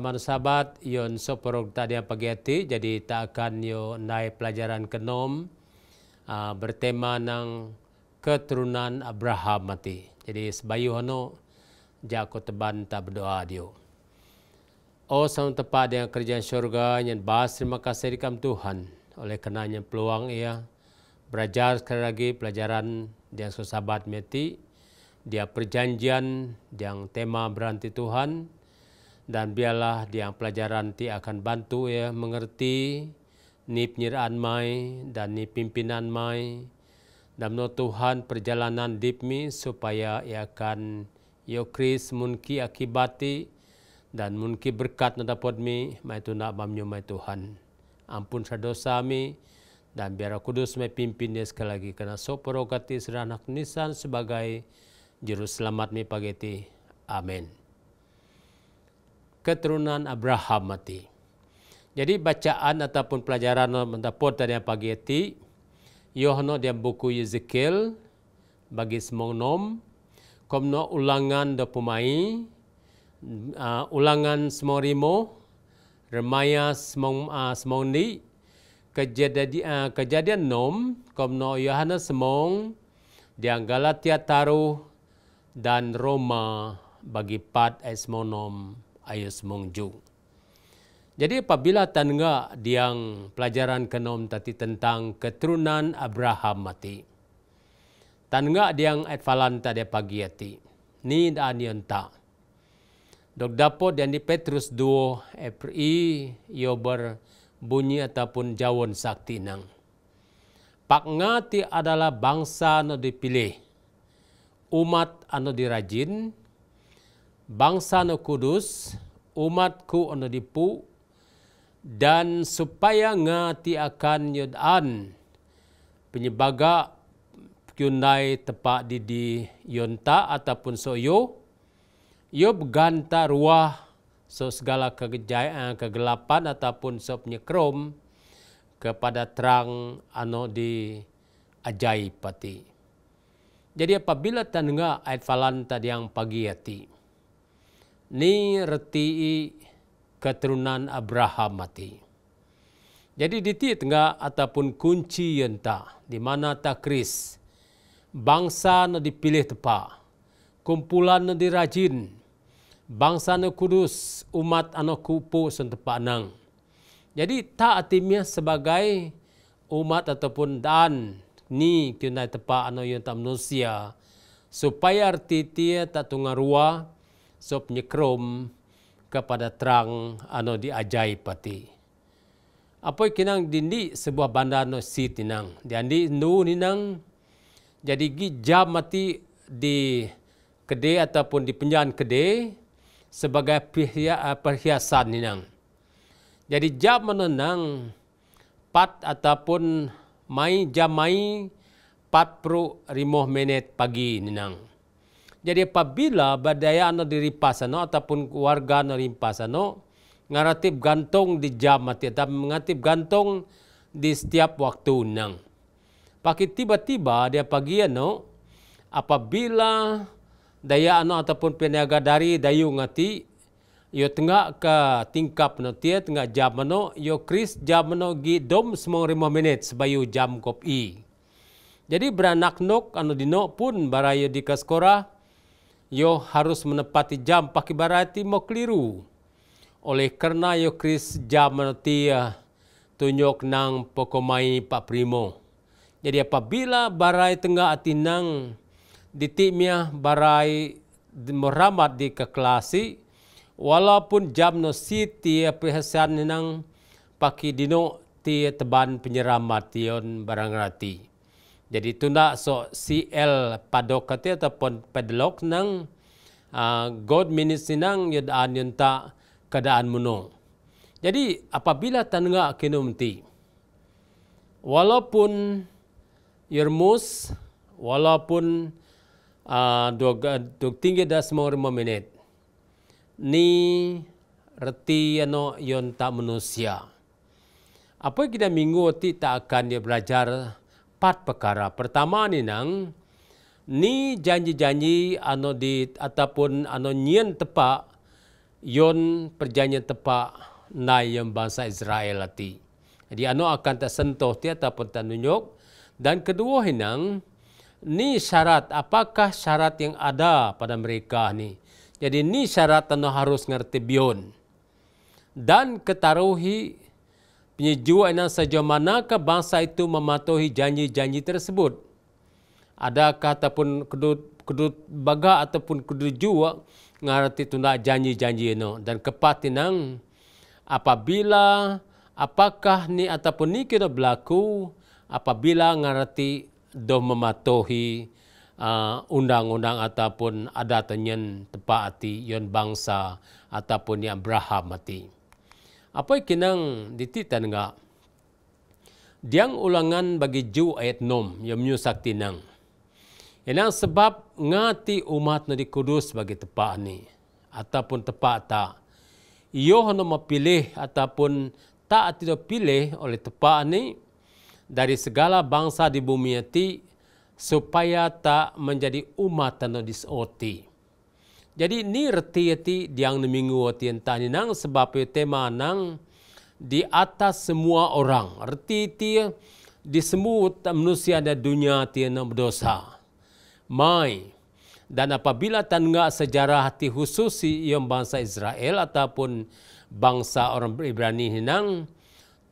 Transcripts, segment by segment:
Laman sahabat, yon soporok tadi yang pagi jadi tak akan yo naik pelajaran kenom uh, bertema nang keturunan Abraham mati. Jadi sebayu hono jako teban tak berdoa dia. Oh, sama tepat dengan kerjaan syurga, yang bahas terima kasih dikam Tuhan. Oleh kenanya peluang ia belajar sekali lagi pelajaran yang sahabat mati. Dia perjanjian yang tema berhenti Tuhan dan biarlah diang pelajaran ti akan bantu ya mengerti ni penyiraan mai dan ni pimpinan mai dan menurut Tuhan perjalanan dipmi supaya ia akan yo kris munki akibati dan munki berkat nada pod mi mai tu nak mamnyo mai Tuhan ampun sa dosa mi dan biar kudus mai pimpin dia sekali lagi kena so perokati seranak nisan sebagai juru selamat mi pagi ti amen keturunan Abraham mati. Jadi bacaan ataupun pelajaran mendapat tadi yang pagi itu, Yohana dia buku Yezekiel bagi semua nom, komno ulangan do pemai, uh, ulangan semorimo, remaya semong uh, ah, semongni, kejadian uh, kejadian nom, komno Yohana semong, dia Galatia taruh dan Roma bagi part esmonom. Eh, Ayus mongjung. Jadi apabila tanga diang pelajaran kenom tadi tentang keturunan Abraham mati. Tanga diang etfalan tadi pagi hati. Ni dah yang tak. Dok dapat yang di Petrus dua Epri Yober bunyi ataupun jawon sakti nang. Pak ngati adalah bangsa no dipilih. Umat anu dirajin, rajin bangsa no kudus, umatku ono dipu, dan supaya ngati akan yudan penyebaga kunai tepak di di yonta ataupun Soyo, yo yo beganta ruah so segala kegejaan eh, kegelapan ataupun so penyekrom kepada terang ano di ajaib pati. Jadi apabila tanengah ayat falan tadi yang pagi hati. Ya, ni reti keturunan Abraham mati. Jadi di titik tengah ataupun kunci yang tak di mana tak takris bangsa ne dipilih tepat. Kumpulan ne dirajin. Bangsa ne kudus umat ano kupu sentepak nang. Jadi tak artinya sebagai umat ataupun dan ni kena tepat ano yang tak manusia supaya arti dia tak tunggu ruah So nyekrom kepada terang ano diajai pati. Apoi kinang dindi sebuah bandar no sit nang. Jadi nu nang jadi gi jam mati di kedai ataupun di penjalan kedai sebagai eh, perhiasan nang. Jadi jam menenang pat ataupun mai jam mai pat pro rimoh menit pagi nang. Jadi apabila badaya ano diripas no ataupun warga ano rimpas no ngaratib gantung di jam mati atau mengatib gantung di setiap waktu nang. Pakai tiba-tiba dia pagi ano apabila daya ano ataupun peniaga dari dayu ngati yo tengah ke tingkap no tia tengah jam ano yo kris jam ano gi dom semua lima minit sebayu jam kopi. Jadi beranak nok ano dino pun baraya di kaskorah yo harus menepati jam pakai barati mau keliru. Oleh kerana yo kris jam menepati tunjuk nang pokomai pak primo. Jadi apabila barai tengah ati nang ditimia barai meramat di kekelasi, walaupun jam no siti perhiasan nang pakai dino ti teban penyeramat tion barang ratih. Jadi tu nak so CL padokati ataupun padlock nang uh, God minister nang yud yun tak keadaan muno. Jadi apabila tanda kena menti, walaupun yermus, walaupun uh, dua tinggi dah semua lima minit, ni reti ano yun tak manusia. Apa kita minggu ti tak akan dia belajar empat perkara. Pertama ni nang ni janji-janji ano di ataupun ano nyen tepak yon perjanjian tepak nai yang bangsa Israel ati. Jadi ano akan tak sentuh ti ataupun tanunyok dan kedua hinang ni syarat apakah syarat yang ada pada mereka ni. Jadi ni syarat tanu harus ngerti bion. Dan ketaruhi penyejuan dan sejauh manakah bangsa itu mematuhi janji-janji tersebut. Adakah ataupun kedut, kedut baga ataupun kedut jua mengharati tunda janji-janji itu. Dan kepatinan apabila apakah ni ataupun ni kita berlaku apabila mengerti dah mematuhi uh, undang-undang ataupun adatnya tempat hati yang bangsa ataupun yang Abraham apa yang kena diti tanga diang ulangan bagi ju ayat nom yang menyu sakti nang enang sebab ngati umat nadi kudus bagi tepat ni ataupun tepat tak iyo hono mapilih ataupun tak tidak pilih oleh tepat ni dari segala bangsa di bumi ini supaya tak menjadi umat nadi disoti. Jadi ni reti reti diang neminggu ti entah nang sebab e tema nang di atas semua orang. Reti ti di semua manusia dan dunia ti nang berdosa. Mai dan apabila tanda sejarah ti khusus si yang bangsa Israel ataupun bangsa orang Ibrani hinang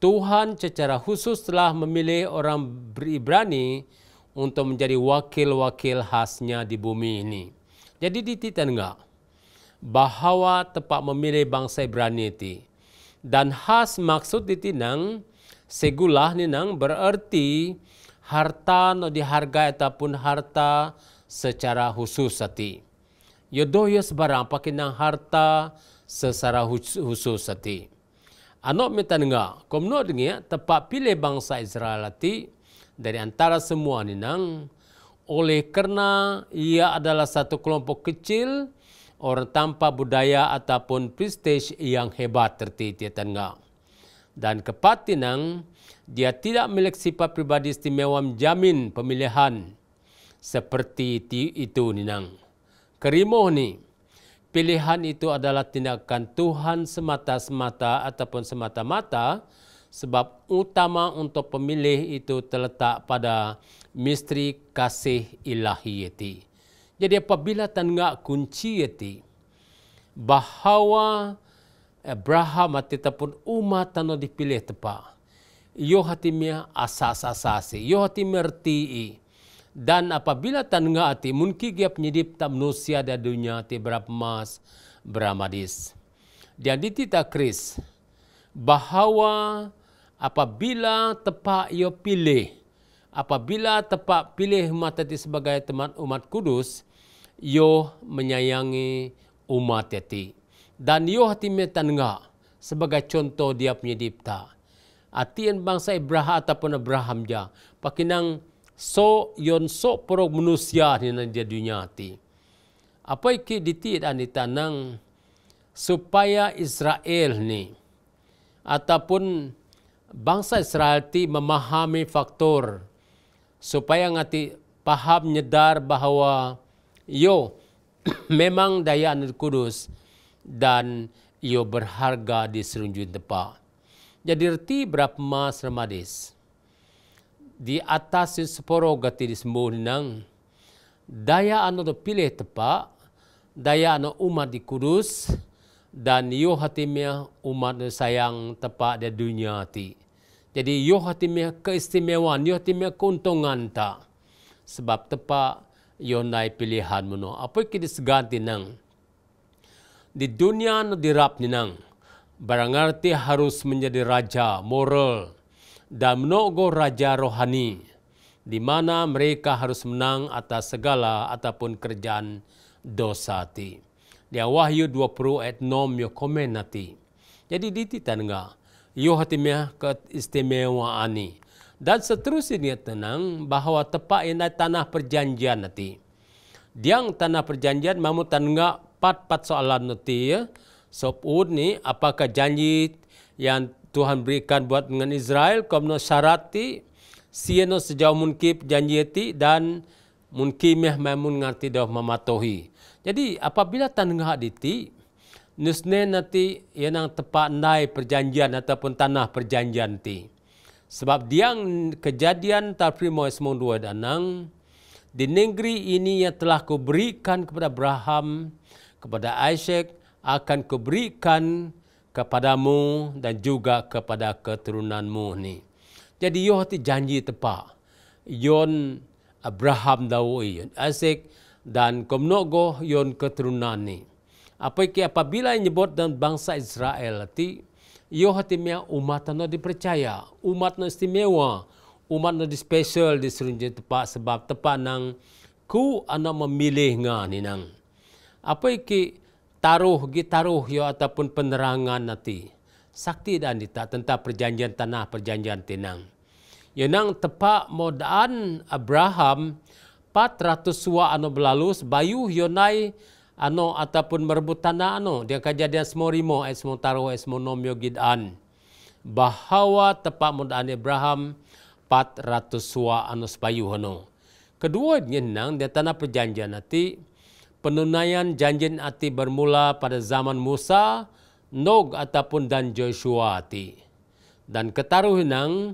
Tuhan secara khusus telah memilih orang Ibrani untuk menjadi wakil-wakil khasnya di bumi ini. Jadi di titik tengah bahawa tempat memilih bangsa Ibrani itu dan khas maksud di tinang segulah ni nang bererti harta no dihargai ataupun harta secara khusus sati. Yodoh ya, ya sebarang pakai nang harta secara khusus sati. Anak minta dengar, kamu nak dengar tempat pilih bangsa Israel hati dari antara semua ni nang oleh kerana ia adalah satu kelompok kecil orang tanpa budaya ataupun prestige yang hebat tertiti tengah. Dan kepatinang, dia tidak milik sifat pribadi istimewa menjamin pemilihan seperti itu Ninang. Kerimoh ni, pilihan itu adalah tindakan Tuhan semata-semata ataupun semata-mata sebab utama untuk pemilih itu terletak pada misteri kasih ilahi yati. Jadi apabila tanda kunci yati, bahawa Abraham ataupun umat tanda dipilih tepat, yo hati mia asas asas yo hati merti dan apabila tanda hati mungkin dia penyidip tak manusia dan dunia ti berapa mas berapa dis dia dititah Kris bahawa apabila tepat ia pilih apabila tepat pilih umat tadi sebagai teman umat kudus ia menyayangi umat tadi dan ia hati metanga sebagai contoh dia punya dipta atian bangsa ibrah ataupun abraham ja pakinang so yon so pro manusia ni nan dia dunia ti apa iki ditit ani tanang supaya israel ni ataupun bangsa Israel ti memahami faktor supaya ngati paham nyedar bahawa yo memang daya anak kudus dan yo berharga di serunjun tempat. Jadi reti berapa mas remadis di atas sesporo gati disembuh nang daya anak pilih tempat daya anak umat di kudus dan yo hatimia umat sayang tepat di dunia ti. Jadi yo hatimia keistimewaan, yo hatimia keuntungan ta. Sebab tepat yo nai pilihan muno. Apa yang kita seganti nang? Di dunia no dirap ni nang. Barang arti harus menjadi raja moral dan menunggu raja rohani. Di mana mereka harus menang atas segala ataupun kerjaan dosa ti di Wahyu 20 ayat nom yo komen nanti. Jadi di ti tanga yo hati me keistimewaan ani Dan seterusnya tenang bahawa tepat yang ada tanah perjanjian nanti. Diang tanah perjanjian mahu tanga pat pat soalan nanti ya. Sopud ni apakah janji yang Tuhan berikan buat dengan Israel kamu syarati sieno sejauh mungkin janji ti dan mungkin meh memun ngerti dah mematuhi. Jadi apabila tanah ditik, nusne nanti yang nang tepat nai perjanjian ataupun tanah perjanjian ti. Sebab dia kejadian Tafrimo Esmong Dua Danang, di negeri ini yang telah kuberikan kepada Abraham, kepada Isaac, akan kuberikan kepadamu dan juga kepada keturunanmu ni. Jadi, yo hati janji tepat. Yon Abraham dawu iyon. Isaac, dan komnogo yon keturunan ni. Apa iki apabila nyebut dan bangsa Israel ti yo hati mea umat no dipercaya, umat no istimewa, umat no di special di serunjit tepat sebab tepat nang ku ana memilih nga ni nang. Apa iki taruh gi taruh yo ataupun penerangan nanti. Sakti dan dita tentang perjanjian tanah perjanjian tinang. nang tepat modan Abraham 400 sua ano berlalu bayu yonai ano ataupun merebut tanah ano dia kejadian semua rimo ai semua taro ai semua nom gidan bahawa tepat mudaan Abraham 400 sua ano sebayu ano kedua nyenang dia tanah perjanjian nanti penunaian janji ati bermula pada zaman Musa Nog ataupun dan Joshua ati dan ketaruh nang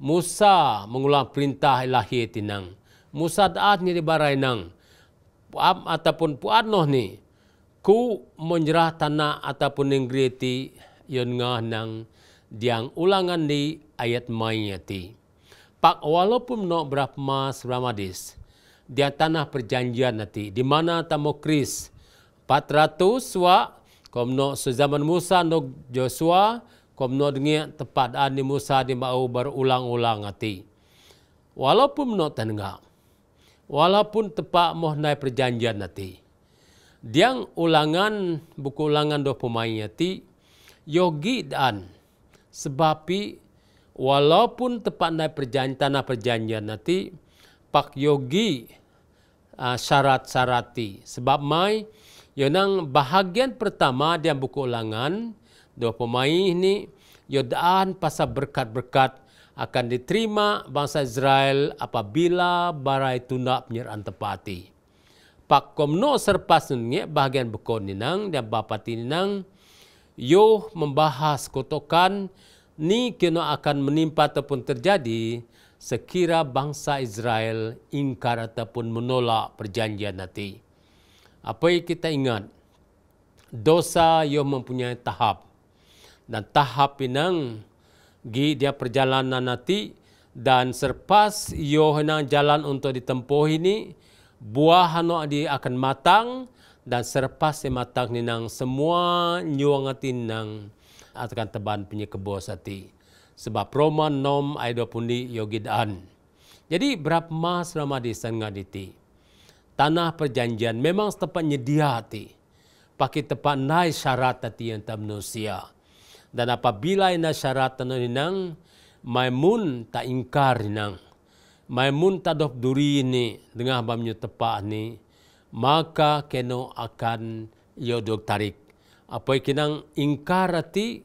Musa mengulang perintah ilahi tinang musadat ni di nang puap ataupun puat noh ni ku menyerah tanah ataupun negeri ti yon ngah nang diang ulangan di ayat mainnya ti. Pak walaupun no berap mas ramadis dia tanah perjanjian nanti di mana tamu Kris 400 wa komno sezaman Musa no Joshua komno dengi tepat ani Musa di mau berulang-ulang nanti. Walaupun no tengah walaupun tepat moh naik perjanjian nanti. Diang ulangan, buku ulangan doh pemain nanti, yogi dan sebabi walaupun tepat naik perjanjian, tanah perjanjian nanti, pak yogi uh, syarat-syarati. Sebab mai, yang bahagian pertama diang buku ulangan, dua pemain ni, yodaan pasal berkat-berkat akan diterima bangsa Israel apabila barai tundak penyerahan tepati. Pak Komno serpas nengik bahagian beko ninang dan bapati ninang Yoh membahas kotokan ni kena akan menimpa ataupun terjadi sekira bangsa Israel ingkar ataupun menolak perjanjian nanti. Apa yang kita ingat? Dosa Yoh mempunyai tahap. Dan tahap inang yang gi dia perjalanan nanti dan serpas yo hanang jalan untuk ditempuh ini buah hano di akan matang dan serpas si matang ni nang semua nyuang ati nang akan teban punya kebo sati sebab Roma nom ayat 20 yogidan. Jadi berapa mas Ramadi sangat diti tanah perjanjian memang tempat nyedia hati. Pakai tempat naik syarat hati yang tak manusia dan apabila ina syarat tanu hinang maimun tak ingkar hinang maimun ta dop duri ini dengan bamnya tepak ini, maka keno akan yo dok tarik apa kinang ingkar ati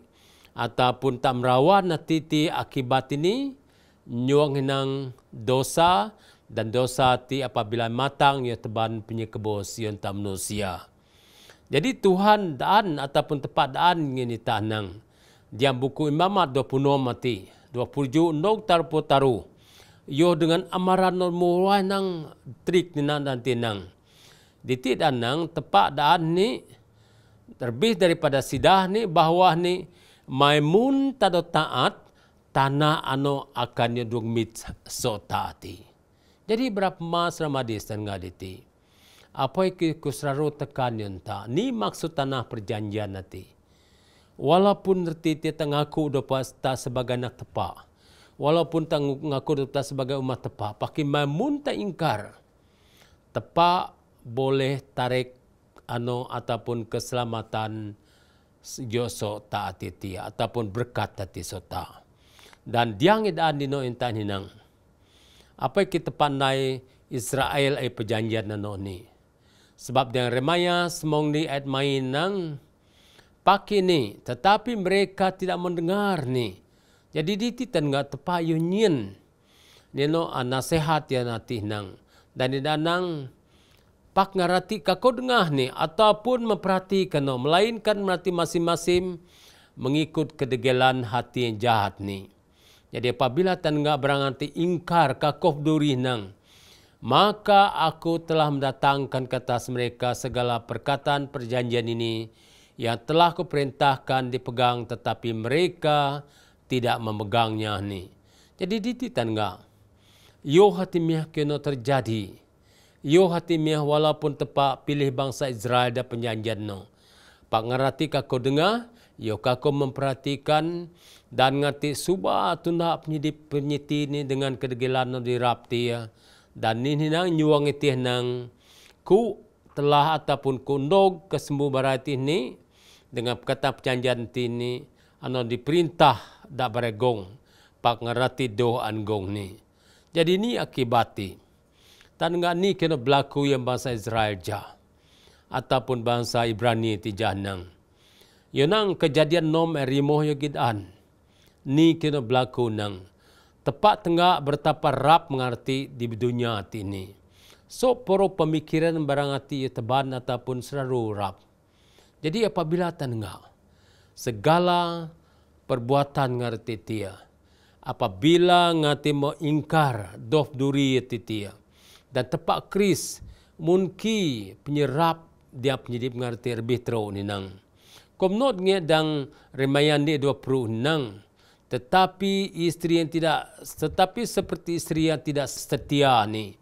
ataupun tak merawat nanti ti akibat ini nyuang hinang dosa dan dosa ti apabila matang ia teban punya kebos yang tak manusia. Jadi Tuhan dan ataupun tempat dan ini tak nang. Diam buku imamat 26 mati. puluh nok tarpo taru. Yo dengan amaran nor muwai nang trik ni nan dan tinang. Ditit anang tepat dah ni terbih daripada sidah ni bahwa ni maimun tado taat tanah ano akannya nyedung mit so taati. Jadi berapa mas ramadis dan ngaditi. Apa yang kusraru tekan yunta. Ni maksud tanah perjanjian nanti walaupun reti dia tengaku dapat tak sebagai nak tepak walaupun tak ngaku dapat sebagai umat tepak pakai mamun tak ingkar tepak boleh tarik ano ataupun keselamatan joso ta atiti ataupun berkat tati sota dan diang ida di no intan hinang apa kita pandai Israel ai perjanjian nano ni sebab dia remaya semong ni at main nang pakai ni tetapi mereka tidak mendengar ni jadi di titan enggak tepat union ni no ah, nasihat ya nanti nang dan di danang pak ngarati ka ko dengar ni ataupun memperhatikan no melainkan merati masing-masing mengikut kedegelan hati yang jahat ni jadi apabila tan enggak berangati ingkar ka kof duri nang maka aku telah mendatangkan ke mereka segala perkataan perjanjian ini yang telah kuperintahkan dipegang tetapi mereka tidak memegangnya ni. Jadi di titan enggak. Yo hati miah kena terjadi. Yo hati miah walaupun tepat pilih bangsa Israel dan penjanjian no. Pak ngerati kau dengar, yo kau memperhatikan dan ngerti subah tu nak penyidik penyiti ni dengan kedegilan no dirapti ya. Dan ni ni nang nyuang itih nang ku telah ataupun kundog kesembuh barat ini dengan perkataan perjanjian ini anu diperintah dak beregong pak ngerati doh angong ni jadi ini akibati tan ni kena berlaku yang bangsa Israel ja ataupun bangsa Ibrani ti janang yo ya nang kejadian nom erimoh eh yo ya gidan ni kena berlaku nang tepat tengah bertapa rap mengerti di dunia ini. so poro pemikiran barang ati ya teban ataupun seru rap jadi apabila tengah segala perbuatan ngerti tia, apabila ngati ingkar dof duri titia dan tepat kris mungkin penyerap dia penyidip ngerti lebih teruk ni nang. Komnot ngi dang remayan ni dua puluh nang. Tetapi istri yang tidak, tetapi seperti istri yang tidak setia ni.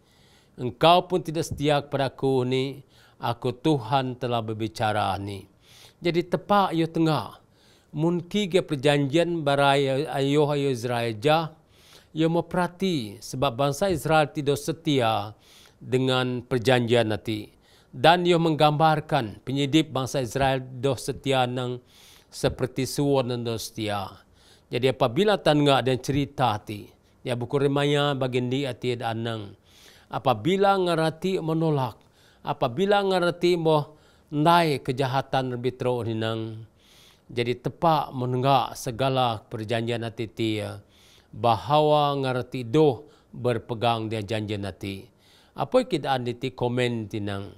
Engkau pun tidak setia kepada aku ni. Aku Tuhan telah berbicara ni. Jadi tepat ia tengah. Mungkin ke perjanjian barai ayuh ayuh Israel jah. Ia memperhati sebab bangsa Israel tidak setia dengan perjanjian nanti. Dan ia menggambarkan penyidik bangsa Israel tidak setia nang seperti suwan dan tidak setia. Jadi apabila tanggak dan cerita nanti ya buku remaya bagindi hati dan anang. Apabila ngerati menolak, apabila ngerati mau nai kejahatan lebih teruk nang, Jadi tepak menenggak segala perjanjian nanti tia. Ya. Bahawa ngerti doh berpegang dia janjian nanti. Apa kita anditi komen tinang?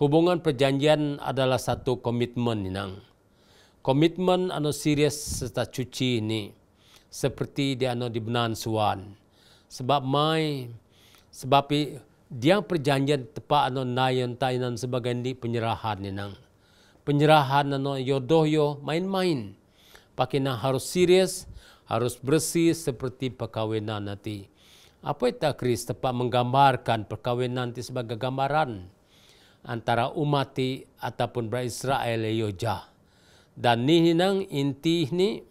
Hubungan perjanjian adalah satu komitmen nang. Komitmen anu serius serta cuci ni, seperti dia anu dibenan suan. Sebab mai sebab dia perjanjian tepa ano nayon tainan sebagai ni penyerahan ni nang penyerahan ano yodoh yo main-main pakai nang harus serius harus bersih seperti perkawinan nanti apa itu Kristus tepa menggambarkan perkawinan nanti sebagai gambaran antara umat ataupun bra Israel yo ja dan ni nang inti ni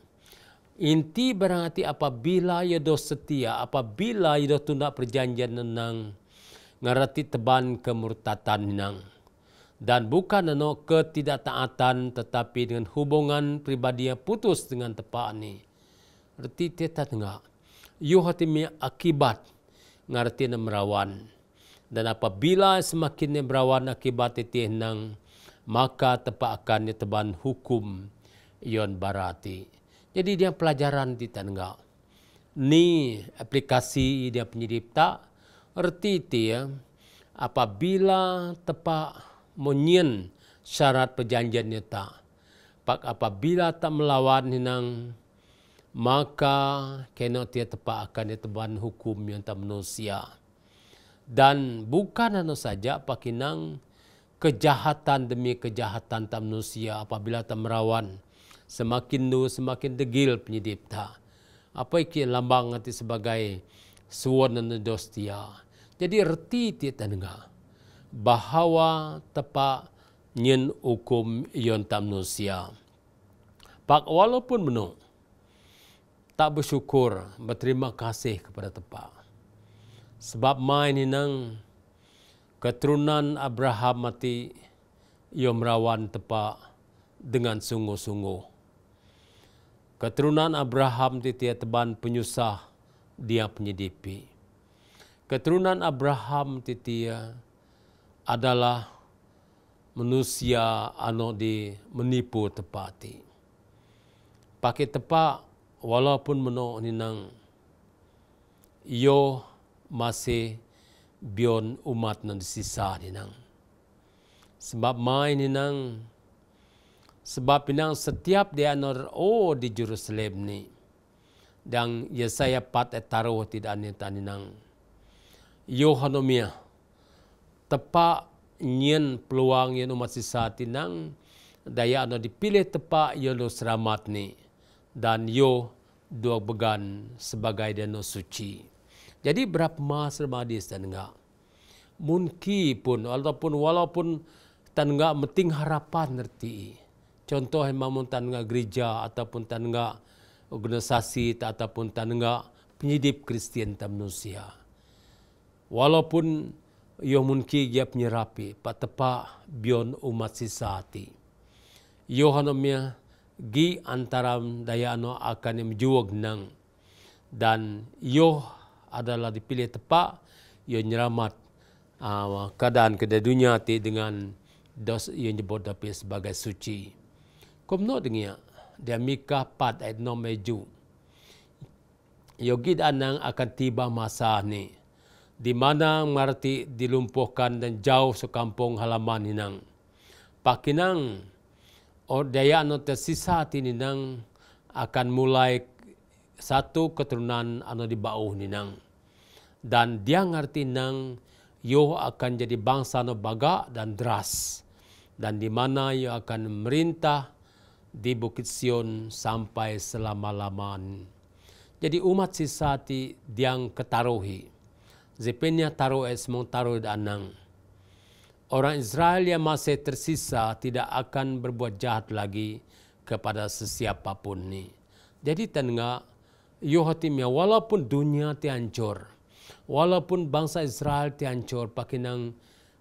inti berarti apabila yodoh setia apabila yodoh tunda perjanjian nang ngarati teban kemurtatan nang dan bukan nano ketidaktaatan tetapi dengan hubungan pribadi yang putus dengan tepat ni reti teta tengah yu hati akibat ngarti na merawan dan apabila semakin ni merawan akibat titi hinang maka tepat akan ni teban hukum ion barati jadi dia pelajaran di tengah ni aplikasi dia penyidik tak erti dia ya, apabila tepak menyen syarat perjanjiannya tak. Pak apabila tak melawan nang maka kena dia tepak akan dia teban hukum yang tak manusia. Dan bukan hanya saja pak hinang kejahatan demi kejahatan tak manusia apabila tak merawan semakin tu semakin degil penyidip tak. Apa iki lambang nanti sebagai suwon dan dostia. Jadi erti tiat tak dengar. Bahawa tepak nyen hukum Ion tak manusia. Pak walaupun menu tak bersyukur, berterima kasih kepada tepak. Sebab main ini nang keturunan Abraham mati Ion merawan tepak dengan sungguh-sungguh. Keturunan Abraham titia teban penyusah dia penyedipi keturunan Abraham titia adalah manusia ano di menipu tepati. Pakai tepak walaupun meno nang yo masih bion umat nan sisa nang Sebab mai nang sebab ni nang setiap dia nor oh di Jerusalem ni dan Yesaya pat taruh tidak ninang. nang yohanomia tepa nyen peluang yen umat sisa tinang daya ano dipilih tepa yen seramat ni dan yo dua began sebagai deno suci jadi berapa mas remadis dan enggak mungkin pun ataupun walaupun tan enggak meting harapan nerti contoh emang mun tan enggak gereja ataupun tan enggak organisasi ataupun tan enggak penyidip kristian tamnusia walaupun ia munki ia penyerapi patepa bion umat sisati yohanomia gi antara daya no akan menjuag nang dan yo adalah dipilih tepat yo nyeramat uh, keadaan ke dunia ti dengan dos yang nyebut tapi sebagai suci komno dengia dia mika pat ayat nomeju yo gid anang akan tiba masa ni di mana marti dilumpuhkan dan jauh sekampung halaman hinang. Pakinang, or daya anu tersisa hati akan mulai satu keturunan anu dibauh hinang. Dan dia ngerti hinang, yo akan jadi bangsa anu baga dan deras. Dan di mana yo akan merintah di Bukit Sion sampai selama-laman. Jadi umat sisa hati diang ketaruhi. Zepenia taruh Esmon, taruh Anang. Orang Israel yang masih tersisa tidak akan berbuat jahat lagi kepada sesiapa pun ni. Jadi tengah Yohatimnya walaupun dunia tiancur, walaupun bangsa Israel tiancur, pakai nang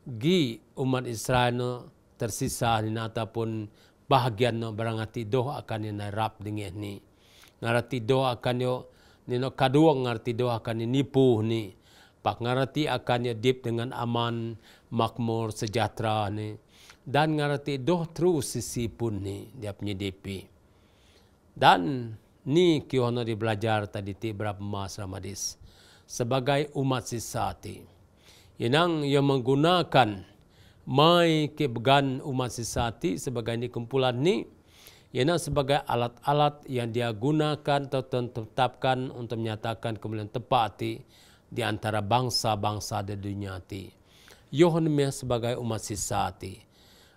gi umat Israel no tersisa ni nata pun bahagian no berangati doh akan ni narap dengan ni. Ngarati doh akan yo ni no kaduang ngarati doh akan ni nipu Ni. Pak ngarati akan dip dengan aman, makmur, sejahtera ni. Dan ngarati doh terus sisi pun ni, dia punya DP. Dan ni kiwana di belajar tadi ti berapa mas ramadis. Sebagai umat sisa ti. yang menggunakan mai kebegan umat sisa ti sebagai ni kumpulan ni. Inang sebagai alat-alat yang dia gunakan atau tetapkan untuk menyatakan kemuliaan tepat ti di antara bangsa-bangsa di dunia ti. Yohan me sebagai umat sisa ti.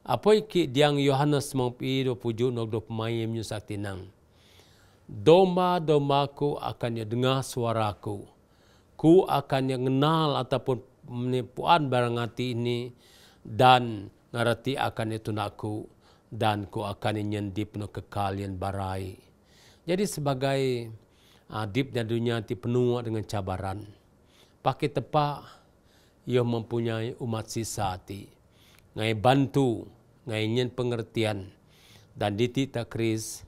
Apoi ki diang Yohanes mengpi puju nok 20 mai menyu sakti nang. Doma dombaku akan ya dengar suaraku. Ku akan ya kenal ataupun menipuan barang hati ini dan ngerti akan itu ku dan ku akan nyendi penuh kekal yang barai. Jadi sebagai adib ah, dan dunia ti penuh dengan cabaran pakai tepak ia mempunyai umat sisa hati ngai bantu ngai nyen pengertian dan di tak kris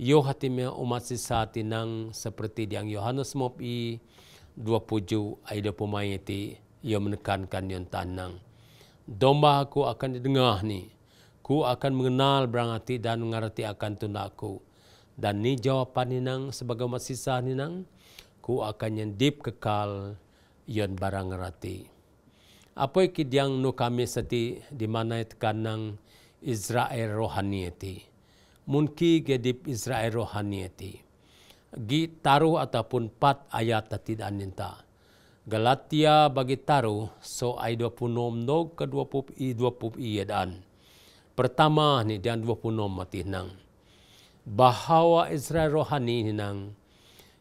yo hati me umat sisa hati nang seperti yang Yohanes mopi dua ayat aida ti ia menekankan yon tanang domba aku akan didengah ni ku akan mengenal berangati dan mengerti akan tunakku dan ni jawapan ni nang sebagai umat sisa ni nang ku akan nyendip kekal yon barang rati. Apoy kidyang no kami sati di mana kanang Israel rohani eti. Munki gedip Israel rohani eti. Gi taruh ataupun pat ayat tatid aninta. Galatia bagi taruh so ay dua 26 no ke 20 i dua i edan Pertama ni dan 26 mati nang. Bahawa Israel rohani ni nang.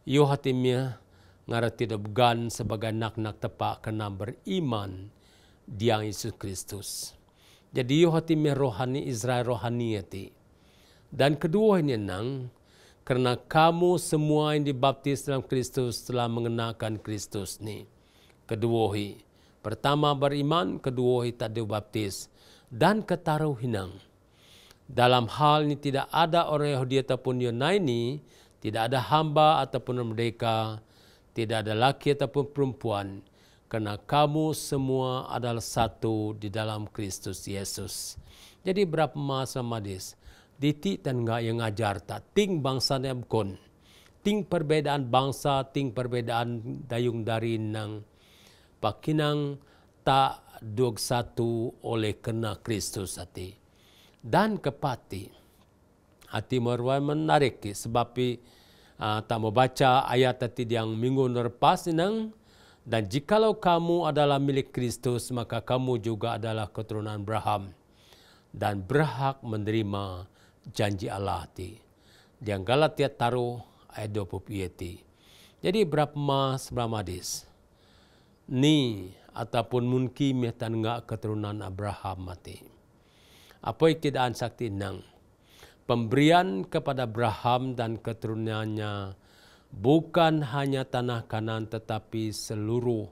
Yohatimia ngarati degan sebagai nak-nak tepak kena beriman diang Yesus Kristus. Jadi yo hati me Israel rohani yati. Dan kedua ini nang karena kamu semua yang dibaptis dalam Kristus telah mengenakan Kristus ni. Kedua hi. Pertama beriman, kedua hi tak dibaptis dan ketaruh hinang. Dalam hal ini tidak ada orang Yahudi ataupun Yunani, tidak ada hamba ataupun merdeka, tidak ada laki ataupun perempuan kerana kamu semua adalah satu di dalam Kristus Yesus. Jadi berapa masa madis? Ditik dan enggak yang ngajar tak ting bangsa yang kon. Ting perbedaan bangsa, ting perbedaan dayung dari nang pakinang tak dua satu oleh kena Kristus hati. Dan kepati. Hati merwai menarik sebab Ah, tak mau baca ayat tadi yang minggu lepas nang dan jikalau kamu adalah milik Kristus maka kamu juga adalah keturunan Abraham dan berhak menerima janji Allah ti. Yang Galatia taruh ayat 20 e Jadi berapa mas berapa madis? Ni ataupun mungkin mihtan enggak keturunan Abraham mati. Apa keadaan sakti nang? pemberian kepada Abraham dan keturunannya bukan hanya tanah kanan tetapi seluruh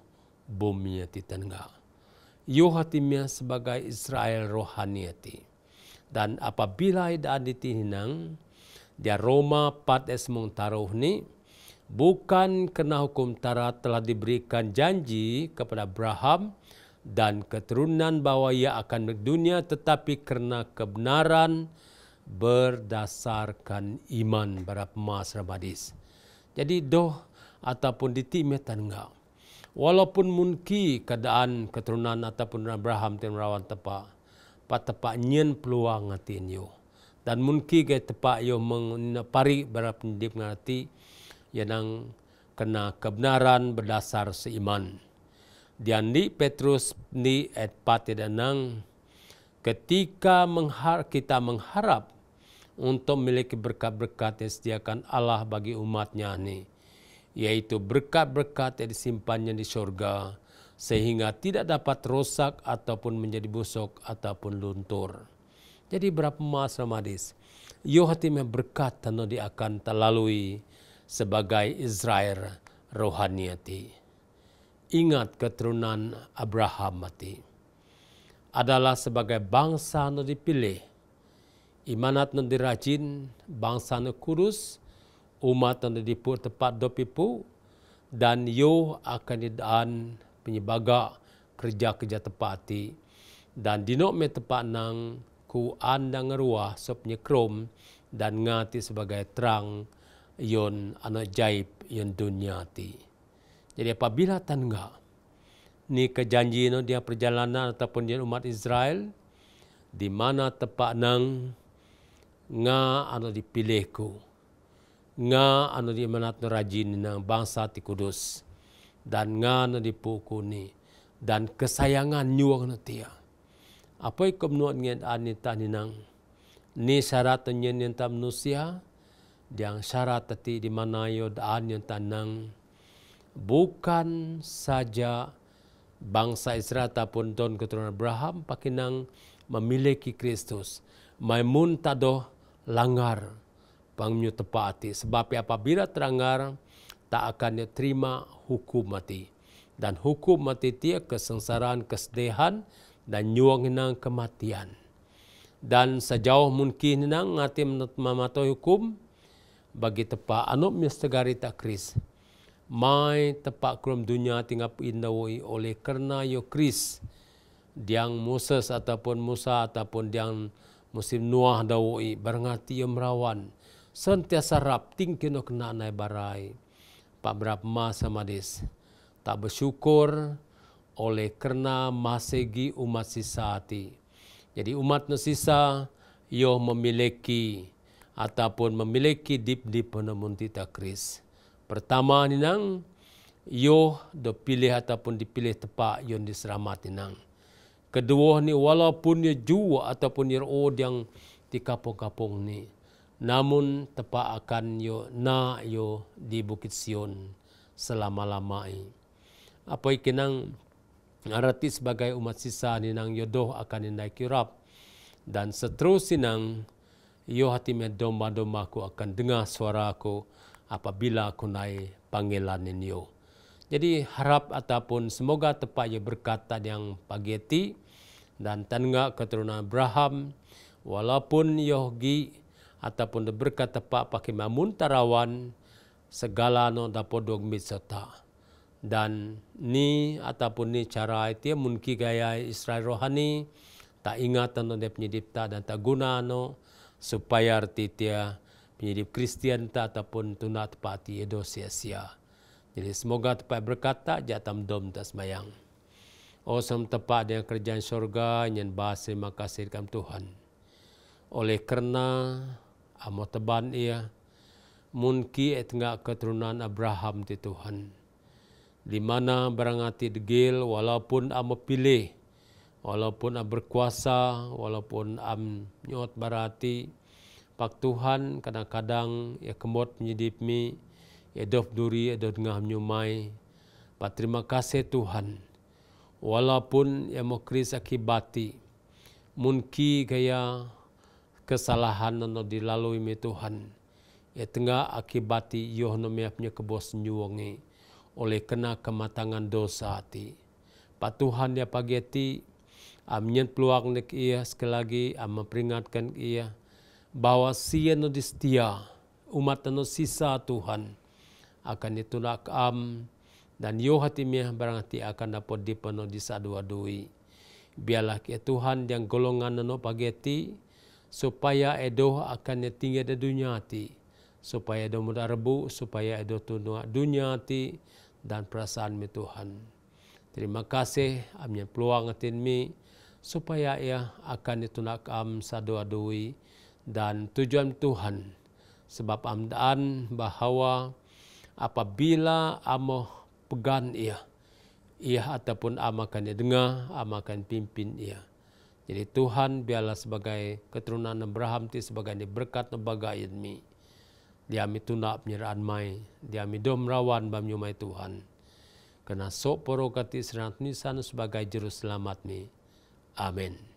bumi yang tengah. Yuhatimnya sebagai Israel rohaniati. Dan apabila ia ditinang, dia Roma pat es taruh ni, bukan kena hukum tarat telah diberikan janji kepada Abraham dan keturunan bahwa ia akan berdunia tetapi kerana kebenaran berdasarkan iman berap mas rabadis. Jadi doh ataupun ditimetan ngau. Walaupun mungkin keadaan keturunan ataupun Abraham tin rawan tepak, pat tepak nyen peluang ngatin yo. Dan mungkin ke tepak yo mengpari berapa pendip ngati yang kena kebenaran berdasar seiman. Dian di Petrus ni et pati danang ketika menghar kita mengharap untuk memiliki berkat-berkat yang disediakan Allah bagi umatnya ini, yaitu berkat-berkat yang disimpannya di surga, sehingga tidak dapat rusak ataupun menjadi busuk ataupun luntur. Jadi berapa mas Ramadis? Yohatim yang berkat tentu dia akan terlalui sebagai Israel rohaniati. Ingat keturunan Abraham mati adalah sebagai bangsa yang dipilih imanat nanti rajin, bangsa nanti kurus, umat nanti pur tepat dopipu, dan yo akan didaan penyebaga kerja-kerja tepati. Dan dino me tepat nang ku andang ngeruah sopnya krom dan ngati sebagai terang yon anak jaib yon dunia ti. Jadi apabila tangga ni kejanji no dia perjalanan ataupun dia umat Israel di mana tepat nang nga ano dipilih ko nga ano di manat na rajin na bangsa ti kudus dan nga na dipuko ni dan kesayangan nyuwang na tiya apoy kumnuan ngayon anita ni nang ni syarat nyo niyang tamnusya diang syarat ati di manayo daan yung tanang bukan saja bangsa Israel ataupun don keturunan Abraham pakinang memiliki Kristus may muntadoh langar pangnyo tepa ati sebab ya apabila teranggar tak akan terima hukum mati dan hukum mati tiak kesengsaraan kesedihan dan nyuang nang kematian dan sejauh mungkin nang ngati mematuhi hukum bagi tepa anu mestegari tak kris mai tepa krom dunia tinggap indawi oleh karena yo kris diang Moses ataupun Musa ataupun diang musim nuah dawoi barangati yang merawan sentiasa rap ting keno kena nai barai pak berap masa madis tak bersyukur oleh kerana masegi umat sisa hati. Jadi umat sisa yo memiliki ataupun memiliki dip di penemun tita kris. Pertama nang yo dipilih ataupun dipilih tepat yo diseramat nang. Kedua ni walaupun dia jua ataupun dia od yang di kapung-kapung ni. Namun tepat akan yo na yo di Bukit Sion selama-lama Apa ikinang arati sebagai umat sisa ni nang yo doh akan indai kirap. Dan seterusnya nang yo hati me domba-domba akan dengar suara aku apabila aku naik panggilan ni yo. Jadi harap ataupun semoga tepat ia berkata yang pageti dan tangga keturunan Abraham walaupun Yohgi ataupun berkat tepat pakai mamun tarawan segala no dapat dog mitsota dan ni ataupun ni cara itu mungkin gaya Israel rohani tak ingat tentang dia penyidipta dan tak guna no supaya arti dia penyidip Kristian tak ataupun tunat pati edo sia jadi semoga tepat berkata jatam dom tasmayang. Oh sem tepat dengan kerjaan syurga yang bahasa terima kasih Tuhan. Oleh kerana amo teban ia munki et keturunan Abraham di Tuhan. Di mana berangati degil walaupun amo pilih walaupun am berkuasa walaupun am nyot berarti pak Tuhan kadang-kadang ia kemot menyedipmi mi Edof duri edof ngah menyumai. Pak terima kasih Tuhan. Walaupun ya mokris akibati. mungkin gaya kesalahan nono dilalui me Tuhan. Ya tengah akibati yohno meapnya kebos nyuwangi. Oleh kena kematangan dosa hati. Pak Tuhan ya pageti. Amin peluang nek ia sekali lagi. Amin peringatkan ia. Bahwa sienu di setia. Umat nono sisa Tuhan. Tuhan akan ditulak am dan yo hati miah berarti akan dapat dipenuh di dua dui. Biarlah ke Tuhan yang golongan nano pageti supaya edoh akan tinggi di dunia ti supaya edoh mudah rebu supaya edoh tunua dunia ti dan perasaan mi Tuhan. Terima kasih amnya peluang atin mi supaya ia akan ditunak am sa dua dui dan tujuan Tuhan sebab amdaan bahawa apabila ama pegang ia ia ataupun amakan ia dengar amakan pimpin ia jadi Tuhan biarlah sebagai keturunan Abraham ti sebagai ni berkat sebagai ini. Dia mi tuna penyeraan mai, dia mi do merawan bam nyumai Tuhan. Kena sok porokati kati serat nisan sebagai juru ni. Amin.